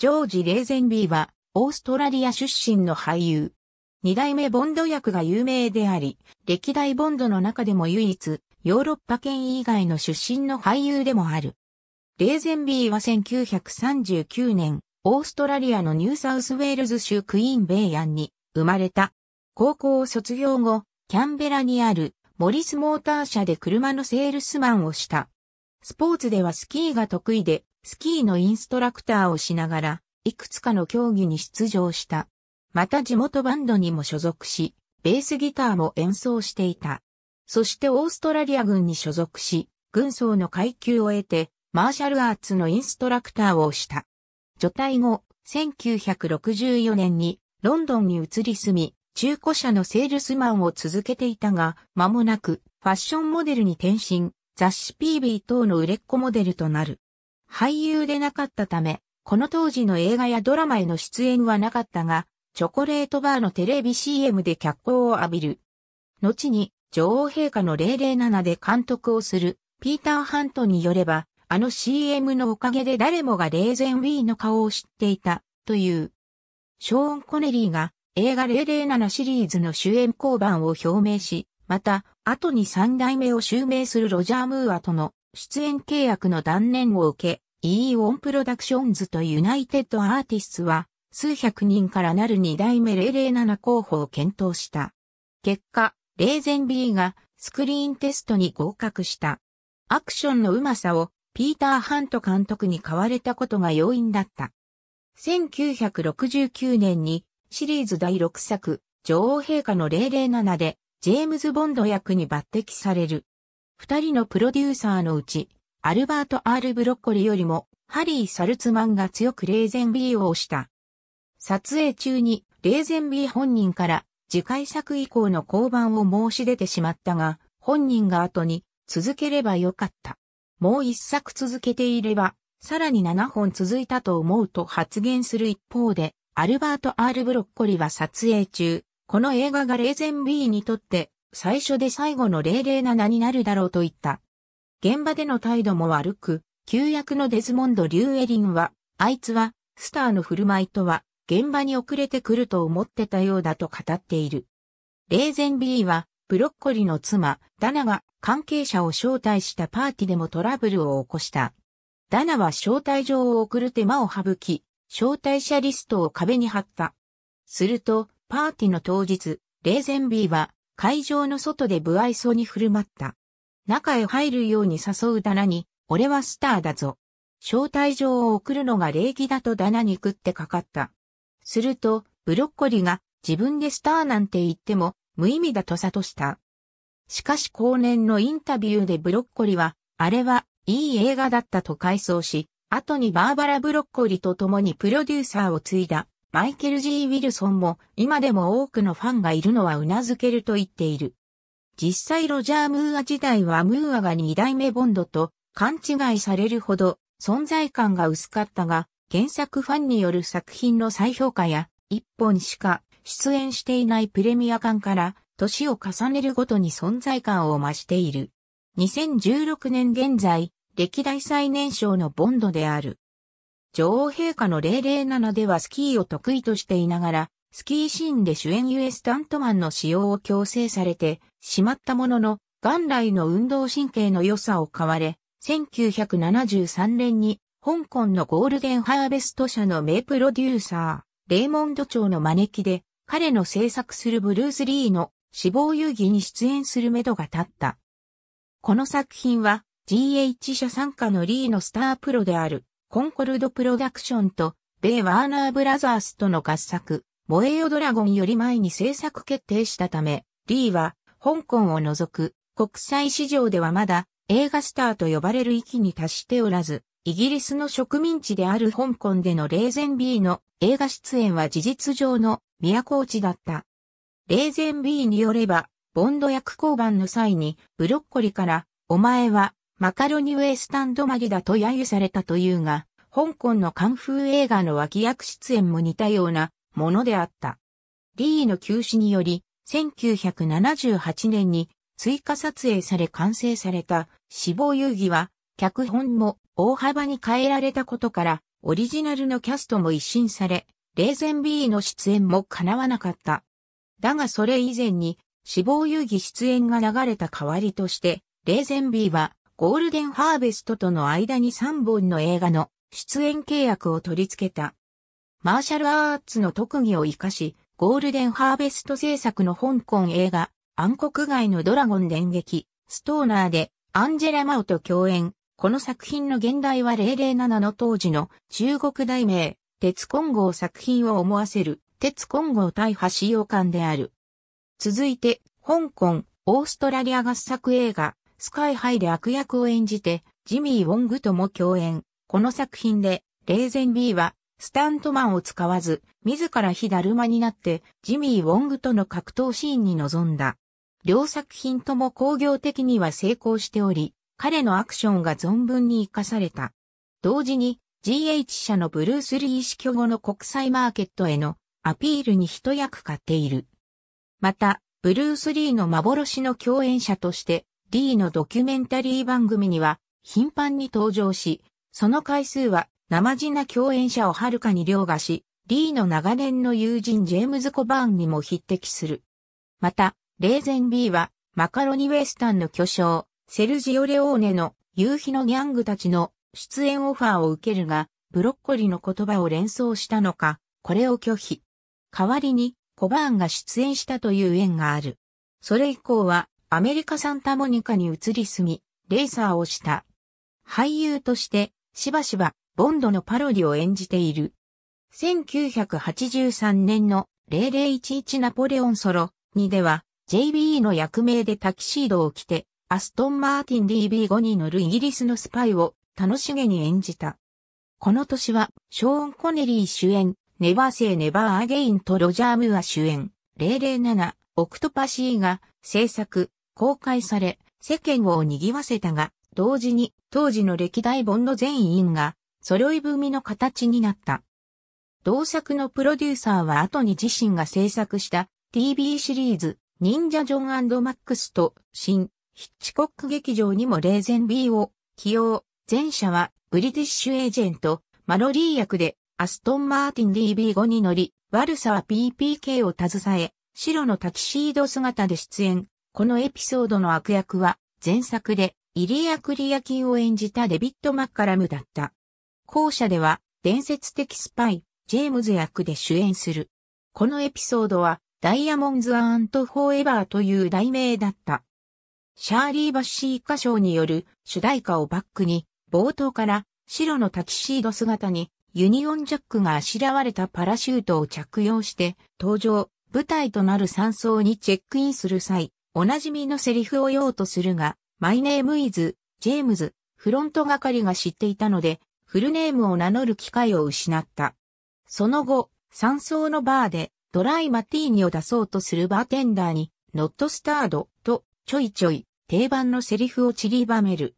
ジョージ・レーゼンビーは、オーストラリア出身の俳優。二代目ボンド役が有名であり、歴代ボンドの中でも唯一、ヨーロッパ圏以外の出身の俳優でもある。レーゼンビーは1939年、オーストラリアのニューサウスウェールズ州クイーンベイアンに生まれた。高校を卒業後、キャンベラにあるモリスモーター社で車のセールスマンをした。スポーツではスキーが得意で、スキーのインストラクターをしながら、いくつかの競技に出場した。また地元バンドにも所属し、ベースギターも演奏していた。そしてオーストラリア軍に所属し、軍曹の階級を得て、マーシャルアーツのインストラクターをした。除隊後、1964年にロンドンに移り住み、中古車のセールスマンを続けていたが、間もなくファッションモデルに転身、雑誌 PB 等の売れっ子モデルとなる。俳優でなかったため、この当時の映画やドラマへの出演はなかったが、チョコレートバーのテレビ CM で脚光を浴びる。後に、女王陛下の007で監督をする、ピーター・ハントによれば、あの CM のおかげで誰もがレーゼン・ウィーの顔を知っていた、という。ショーン・コネリーが映画007シリーズの主演降板を表明し、また、後に三代目を襲名するロジャー・ムーアとの出演契約の断念を受け、E オンプロダクションズとユナイテッドアーティスは、数百人からなる2代目007候補を検討した。結果、レーゼン B がスクリーンテストに合格した。アクションのうまさをピーター・ハント監督に買われたことが要因だった。1969年にシリーズ第6作、女王陛下の007でジェームズ・ボンド役に抜擢される。二人のプロデューサーのうち、アルバート・アール・ブロッコリーよりも、ハリー・サルツマンが強くレーゼンビーを押した。撮影中に、レーゼンビー本人から、次回作以降の降板を申し出てしまったが、本人が後に、続ければよかった。もう一作続けていれば、さらに7本続いたと思うと発言する一方で、アルバート・アール・ブロッコリーは撮影中、この映画がレーゼンビーにとって最初で最後の007になるだろうと言った。現場での態度も悪く、旧役のデズモンド・リューエリンは、あいつは、スターの振る舞いとは、現場に遅れてくると思ってたようだと語っている。レーゼン B は、ブロッコリの妻、ダナが関係者を招待したパーティでもトラブルを起こした。ダナは招待状を送る手間を省き、招待者リストを壁に貼った。すると、パーティの当日、レーゼンビーは会場の外で不愛想に振る舞った。中へ入るように誘うダナに、俺はスターだぞ。招待状を送るのが礼儀だとダナに食ってかかった。すると、ブロッコリーが自分でスターなんて言っても無意味だと悟した。しかし後年のインタビューでブロッコリーは、あれはいい映画だったと回想し、後にバーバラ・ブロッコリーと共にプロデューサーを継いだマイケル・ G・ ウィルソンも今でも多くのファンがいるのは頷けると言っている。実際ロジャー・ムーア時代はムーアが2代目ボンドと勘違いされるほど存在感が薄かったが、原作ファンによる作品の再評価や、一本しか出演していないプレミア感から、年を重ねるごとに存在感を増している。2016年現在、歴代最年少のボンドである。女王陛下の007ではスキーを得意としていながら、スキーシーンで主演ゆえスタントマンの使用を強制されてしまったものの、元来の運動神経の良さを買われ、1973年に香港のゴールデンハーベスト社の名プロデューサー、レーモンド長の招きで、彼の制作するブルース・リーの死亡遊戯に出演するめどが立った。この作品は GH 社参加のリーのスタープロであるコンコルドプロダクションと米ワーナーブラザースとの合作、モエヨドラゴンより前に制作決定したため、リーは香港を除く国際市場ではまだ映画スターと呼ばれる域に達しておらず、イギリスの植民地である香港でのレーゼン B の映画出演は事実上の都落ちだった。レーゼン B によれば、ボンド役交番の際にブロッコリから、お前はマカロニウエスタンドマギだと揶揄されたというが、香港のカンフー映画の脇役出演も似たようなものであった。リーの休止により、1978年に追加撮影され完成された死亡遊戯は、脚本も大幅に変えられたことから、オリジナルのキャストも一新され、レーゼンビーの出演も叶わなかった。だがそれ以前に、死亡遊戯出演が流れた代わりとして、レーゼンビーは、ゴールデンハーベストとの間に3本の映画の出演契約を取り付けた。マーシャルアーツの特技を活かし、ゴールデンハーベスト制作の香港映画、暗黒街のドラゴン電撃、ストーナーで、アンジェラ・マオと共演。この作品の現代は007の当時の中国題名、鉄混合作品を思わせる、鉄混合大破使用感である。続いて、香港、オーストラリア合作映画、スカイハイで悪役を演じて、ジミー・ウォングとも共演。この作品で、レーゼン・ビーは、スタントマンを使わず、自ら火だるまになって、ジミー・ウォングとの格闘シーンに臨んだ。両作品とも工業的には成功しており、彼のアクションが存分に活かされた。同時に、GH 社のブルース・リー死去後の国際マーケットへのアピールに一役買っている。また、ブルース・リーの幻の共演者として、リーのドキュメンタリー番組には頻繁に登場し、その回数は生地な共演者をはるかに凌駕し、リーの長年の友人ジェームズ・コバーンにも匹敵する。また、レーゼンビーは、マカロニウェスタンの巨匠、セルジオ・レオーネの夕日のギャングたちの出演オファーを受けるが、ブロッコリーの言葉を連想したのか、これを拒否。代わりに、コバーンが出演したという縁がある。それ以降は、アメリカ・サンタモニカに移り住み、レーサーをした。俳優として、しばしば、ボンドのパロディを演じている。1983年の0011ナポレオンソロ2では JBE の役名でタキシードを着てアストン・マーティン DB5 に乗るイギリスのスパイを楽しげに演じた。この年はショーン・コネリー主演ネバーセイ・ネバーアゲインとロジャー・ムーア主演007オクトパシーが制作、公開され世間を賑わせたが同時に当時の歴代ボンド全員が揃い踏みの形になった。同作のプロデューサーは後に自身が制作した TV シリーズ、忍者ジョンマックスと新、ヒッチコック劇場にもレーゼン B を起用。前者はブリティッシュエージェント、マロリー役でアストンマーティン DB5 に乗り、ワルサは PPK を携え、白のタキシード姿で出演。このエピソードの悪役は前作でイリア・クリアキンを演じたデビット・マッカラムだった。後者では、伝説的スパイ、ジェームズ役で主演する。このエピソードは、ダイヤモンズ・アント・フォーエバーという題名だった。シャーリー・バッシー歌唱による主題歌をバックに、冒頭から白のタキシード姿にユニオンジャックがあしらわれたパラシュートを着用して登場、舞台となる山荘にチェックインする際、おなじみのセリフを用とするが、マイネームイズ、ジェームズ、フロント係が知っていたので、フルネームを名乗る機会を失った。その後、山荘のバーでドライマティーニを出そうとするバーテンダーに、ノットスタードとちょいちょい定番のセリフを散りばめる。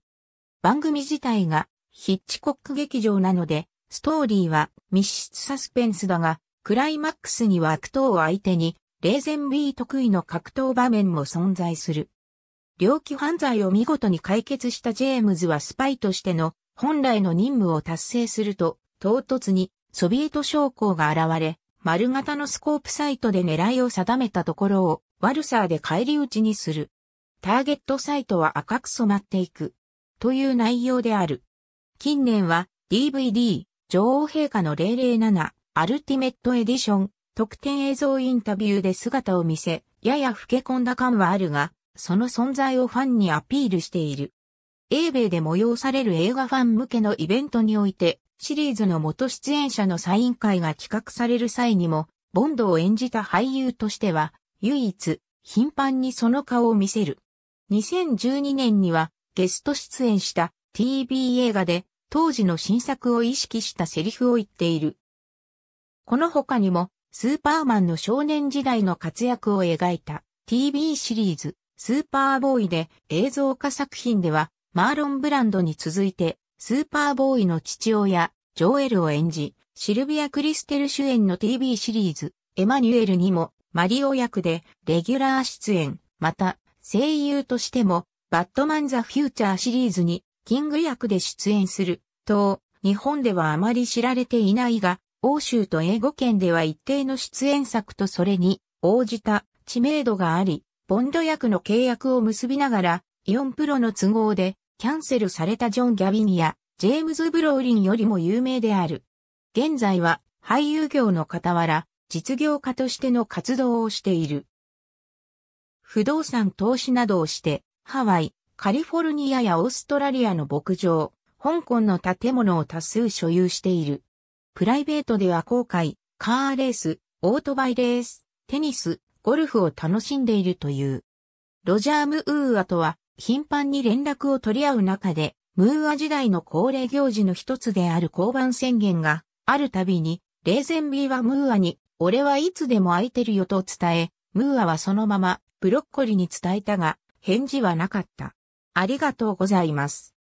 番組自体がヒッチコック劇場なので、ストーリーは密室サスペンスだが、クライマックスには悪党を相手に、レーゼンビー得意の格闘場面も存在する。猟奇犯罪を見事に解決したジェームズはスパイとしての本来の任務を達成すると、唐突にソビエト将校が現れ、丸型のスコープサイトで狙いを定めたところをワルサーで返り討ちにする。ターゲットサイトは赤く染まっていく。という内容である。近年は DVD 女王陛下の007アルティメットエディション特典映像インタビューで姿を見せ、やや老け込んだ感はあるが、その存在をファンにアピールしている。英米で催される映画ファン向けのイベントにおいて、シリーズの元出演者のサイン会が企画される際にも、ボンドを演じた俳優としては、唯一、頻繁にその顔を見せる。2012年には、ゲスト出演した TV 映画で、当時の新作を意識したセリフを言っている。この他にも、スーパーマンの少年時代の活躍を描いた TV シリーズ、スーパーボーイで映像化作品では、マーロン・ブランドに続いて、スーパーボーイの父親、ジョエルを演じ、シルビア・クリステル主演の TV シリーズ、エマニュエルにも、マリオ役で、レギュラー出演、また、声優としても、バットマン・ザ・フューチャーシリーズに、キング役で出演する、と、日本ではあまり知られていないが、欧州と英語圏では一定の出演作とそれに、応じた、知名度があり、ボンド役の契約を結びながら、イオンプロの都合で、キャンセルされたジョン・ギャビンやジェームズ・ブローリンよりも有名である。現在は俳優業の傍ら、実業家としての活動をしている。不動産投資などをして、ハワイ、カリフォルニアやオーストラリアの牧場、香港の建物を多数所有している。プライベートでは航海、カーレース、オートバイレース、テニス、ゴルフを楽しんでいるという。ロジャー・ムウーアとは、頻繁に連絡を取り合う中で、ムーア時代の恒例行事の一つである交番宣言があるたびに、レーゼンビーはムーアに、俺はいつでも空いてるよと伝え、ムーアはそのままブロッコリーに伝えたが、返事はなかった。ありがとうございます。